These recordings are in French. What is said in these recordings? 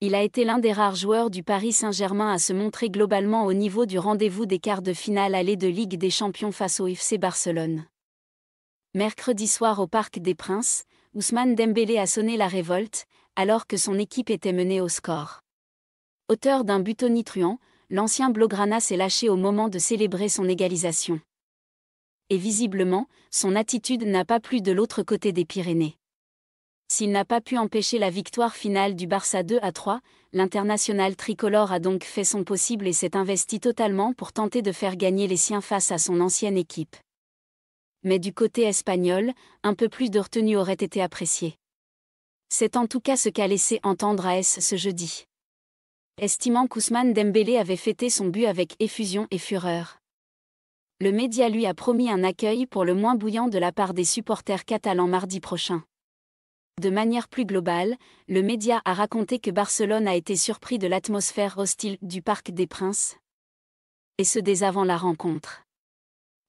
il a été l'un des rares joueurs du Paris Saint-Germain à se montrer globalement au niveau du rendez-vous des quarts de finale aller de Ligue des Champions face au FC Barcelone. Mercredi soir au Parc des Princes, Ousmane Dembélé a sonné la révolte, alors que son équipe était menée au score. Auteur d'un but l'ancien Blaugrana s'est lâché au moment de célébrer son égalisation. Et visiblement, son attitude n'a pas plu de l'autre côté des Pyrénées. S'il n'a pas pu empêcher la victoire finale du Barça 2 à 3, l'international tricolore a donc fait son possible et s'est investi totalement pour tenter de faire gagner les siens face à son ancienne équipe. Mais du côté espagnol, un peu plus de retenue aurait été appréciée. C'est en tout cas ce qu'a laissé entendre AS ce jeudi. Estimant qu'Ousmane Dembélé avait fêté son but avec effusion et fureur. Le média lui a promis un accueil pour le moins bouillant de la part des supporters catalans mardi prochain. De manière plus globale, le média a raconté que Barcelone a été surpris de l'atmosphère hostile du Parc des Princes. Et ce dès avant la rencontre.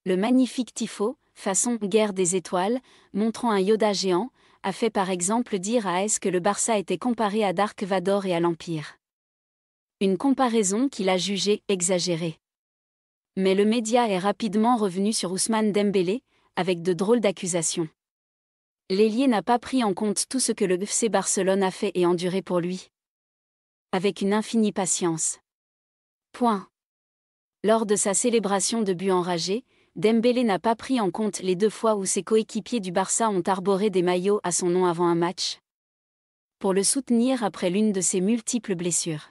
Le magnifique Tifo, façon guerre des étoiles, montrant un Yoda géant, a fait par exemple dire à S que le Barça était comparé à Dark Vador et à l'Empire. Une comparaison qu'il a jugée exagérée. Mais le média est rapidement revenu sur Ousmane Dembélé, avec de drôles d'accusations l'ailier n'a pas pris en compte tout ce que le FC Barcelone a fait et enduré pour lui. Avec une infinie patience. Point. Lors de sa célébration de but enragé, Dembélé n'a pas pris en compte les deux fois où ses coéquipiers du Barça ont arboré des maillots à son nom avant un match. Pour le soutenir après l'une de ses multiples blessures.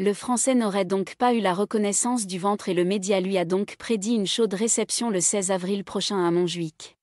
Le Français n'aurait donc pas eu la reconnaissance du ventre et le média lui a donc prédit une chaude réception le 16 avril prochain à Montjuic.